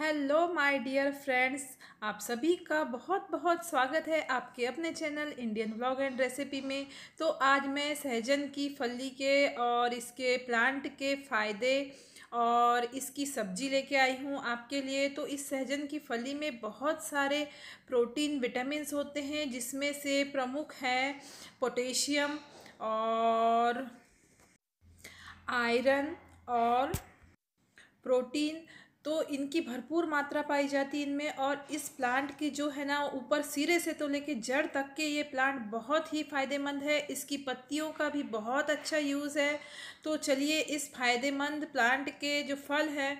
hello my dear friends आप सभी का बहुत बहुत स्वागत है आपके अपने channel Indian vlog and recipe में तो आज मैं सहजन की फली के और इसके प्लांट के फ़ायदे और इसकी सब्जी लेके आई हूँ आपके लिए तो इस सहजन की फली में बहुत सारे प्रोटीन विटामिन होते हैं जिसमें से प्रमुख है पोटेशियम और आयरन और प्रोटीन तो इनकी भरपूर मात्रा पाई जाती है इनमें और इस प्लांट की जो है ना ऊपर सिरे से तो लेके जड़ तक के ये प्लांट बहुत ही फ़ायदेमंद है इसकी पत्तियों का भी बहुत अच्छा यूज़ है तो चलिए इस फ़ायदेमंद प्लांट के जो फल हैं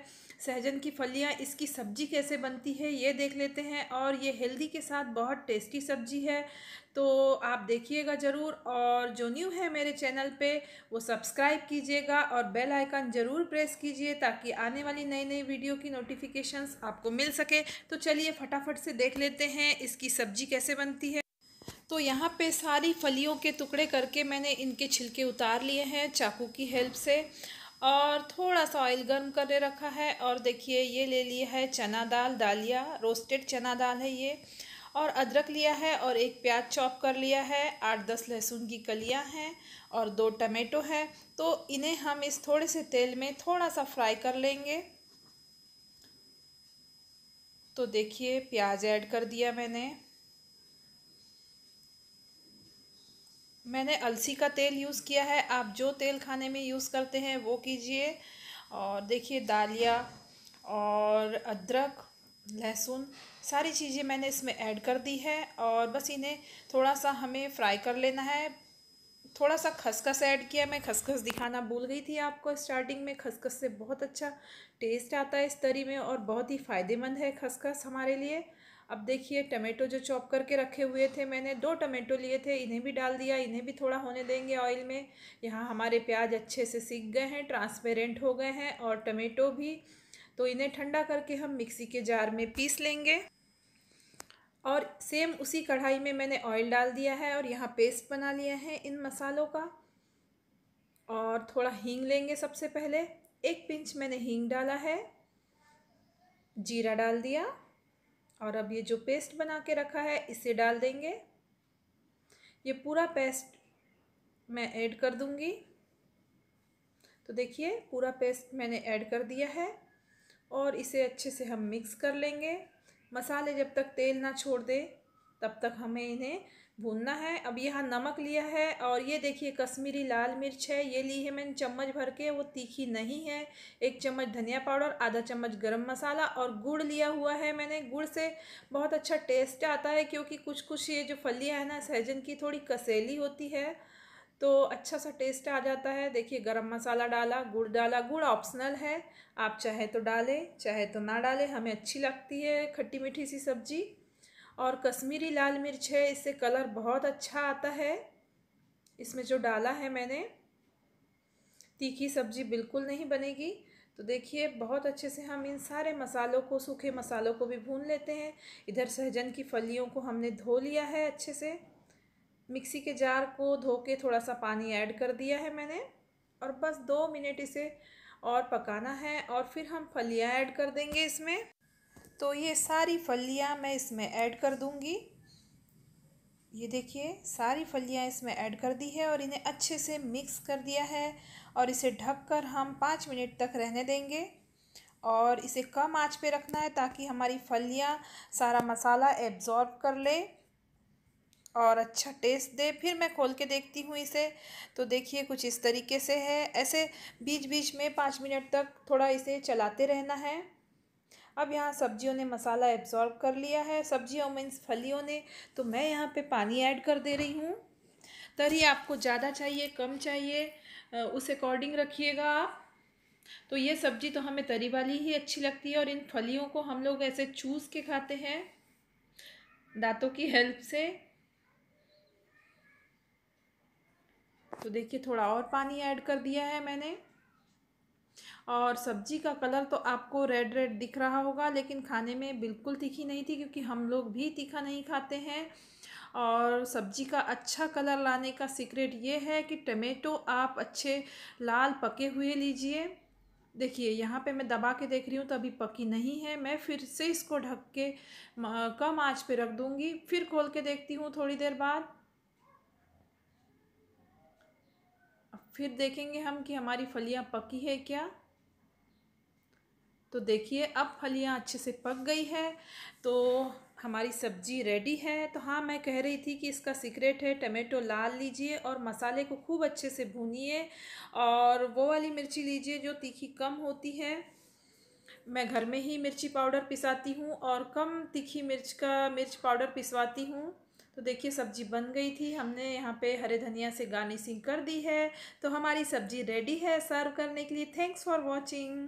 सहजन की फलियाँ इसकी सब्जी कैसे बनती है ये देख लेते हैं और ये हेल्दी के साथ बहुत टेस्टी सब्जी है तो आप देखिएगा ज़रूर और जो न्यू है मेरे चैनल पे वो सब्सक्राइब कीजिएगा और बेल आइकन ज़रूर प्रेस कीजिए ताकि आने वाली नई नई वीडियो की नोटिफिकेशंस आपको मिल सके तो चलिए फटाफट से देख लेते हैं इसकी सब्जी कैसे बनती है तो यहाँ पे सारी फलियों के टुकड़े करके मैंने इनके छिलके उतार लिए हैं चाकू की हेल्प से और थोड़ा सा ऑयल गर्म कर रखा है और देखिए ये ले लिया है चना दाल दालिया रोस्टेड चना दाल है ये और अदरक लिया है और एक प्याज चॉप कर लिया है आठ दस लहसुन की कलियां हैं और दो टमेटो है तो इन्हें हम इस थोड़े से तेल में थोड़ा सा फ्राई कर लेंगे तो देखिए प्याज ऐड कर दिया मैंने मैंने अलसी का तेल यूज़ किया है आप जो तेल खाने में यूज़ करते हैं वो कीजिए और देखिए दालिया और अदरक लहसुन सारी चीज़ें मैंने इसमें ऐड कर दी है और बस इन्हें थोड़ा सा हमें फ्राई कर लेना है थोड़ा सा खसखस ऐड किया मैं खसखस दिखाना भूल गई थी आपको स्टार्टिंग में खसखस से बहुत अच्छा टेस्ट आता है इस तरी में और बहुत ही फ़ायदेमंद है खसखस हमारे लिए अब देखिए टमेटो जो चॉप करके रखे हुए थे मैंने दो टमेटो लिए थे इन्हें भी डाल दिया इन्हें भी थोड़ा होने देंगे ऑयल में यहाँ हमारे प्याज अच्छे से सीख गए हैं ट्रांसपेरेंट हो गए हैं और टमेटो भी तो इन्हें ठंडा करके हम मिक्सी के जार में पीस लेंगे और सेम उसी कढ़ाई में मैंने ऑयल डाल दिया है और यहाँ पेस्ट बना लिया है इन मसालों का और थोड़ा हींग लेंगे सबसे पहले एक पिंच मैंने हींग डाला है जीरा डाल दिया और अब ये जो पेस्ट बना के रखा है इसे डाल देंगे ये पूरा पेस्ट मैं ऐड कर दूंगी तो देखिए पूरा पेस्ट मैंने ऐड कर दिया है और इसे अच्छे से हम मिक्स कर लेंगे मसाले जब तक तेल ना छोड़ दे तब तक हमें इन्हें भूनना है अब यहाँ नमक लिया है और ये देखिए कश्मीरी लाल मिर्च है ये ली है मैंने चम्मच भर के वो तीखी नहीं है एक चम्मच धनिया पाउडर आधा चम्मच गरम मसाला और गुड़ लिया हुआ है मैंने गुड़ से बहुत अच्छा टेस्ट आता है क्योंकि कुछ कुछ ये जो फलियाँ है ना सहजन की थोड़ी कसेली होती है तो अच्छा सा टेस्ट आ जाता है देखिए गरम मसाला डाला गुड़ डाला गुड़ ऑप्शनल है आप चाहे तो डालें चाहे तो ना डालें हमें अच्छी लगती है खट्टी मीठी सी सब्ज़ी और कश्मीरी लाल मिर्च है इससे कलर बहुत अच्छा आता है इसमें जो डाला है मैंने तीखी सब्ज़ी बिल्कुल नहीं बनेगी तो देखिए बहुत अच्छे से हम इन सारे मसालों को सूखे मसालों को भी भून लेते हैं इधर सहजन की फलियों को हमने धो लिया है अच्छे से मिक्सी के जार को धो के थोड़ा सा पानी ऐड कर दिया है मैंने और बस दो मिनट इसे और पकाना है और फिर हम फलियाँ ऐड कर देंगे इसमें तो ये सारी फलियाँ मैं इसमें ऐड कर दूँगी ये देखिए सारी फलियाँ इसमें ऐड कर दी है और इन्हें अच्छे से मिक्स कर दिया है और इसे ढककर हम पाँच मिनट तक रहने देंगे और इसे कम आंच पे रखना है ताकि हमारी फलियाँ सारा मसाला एब्ज़ॉर्ब कर ले और अच्छा टेस्ट दे फिर मैं खोल के देखती हूँ इसे तो देखिए कुछ इस तरीके से है ऐसे बीच बीच में पाँच मिनट तक थोड़ा इसे चलाते रहना है अब यहाँ सब्जियों ने मसाला एब्जॉर्ब कर लिया है सब्जियों मीन्स फलियों ने तो मैं यहाँ पे पानी ऐड कर दे रही हूँ तरी आपको ज़्यादा चाहिए कम चाहिए उस अकॉर्डिंग रखिएगा आप तो ये सब्जी तो हमें तरी वाली ही अच्छी लगती है और इन फलियों को हम लोग ऐसे चूस के खाते हैं दांतों की हेल्प से तो देखिए थोड़ा और पानी ऐड कर दिया है मैंने और सब्जी का कलर तो आपको रेड रेड दिख रहा होगा लेकिन खाने में बिल्कुल तीखी नहीं थी क्योंकि हम लोग भी तीखा नहीं खाते हैं और सब्जी का अच्छा कलर लाने का सीक्रेट ये है कि टमेटो आप अच्छे लाल पके हुए लीजिए देखिए यहाँ पे मैं दबा के देख रही हूँ तो अभी पकी नहीं है मैं फिर से इसको ढक के कम आँच पे रख दूँगी फिर खोल के देखती हूँ थोड़ी देर बाद फिर देखेंगे हम कि हमारी फलियाँ पकी है क्या तो देखिए अब फलियां अच्छे से पक गई है तो हमारी सब्जी रेडी है तो हाँ मैं कह रही थी कि इसका सीक्रेट है टमेटो लाल लीजिए और मसाले को खूब अच्छे से भूनिए और वो वाली मिर्ची लीजिए जो तीखी कम होती है मैं घर में ही मिर्ची पाउडर पिसाती हूँ और कम तीखी मिर्च का मिर्च पाउडर पिसवाती हूँ तो देखिए सब्जी बन गई थी हमने यहाँ पे हरे धनिया से गार्निशिंग कर दी है तो हमारी सब्जी रेडी है सर्व करने के लिए थैंक्स फॉर वॉचिंग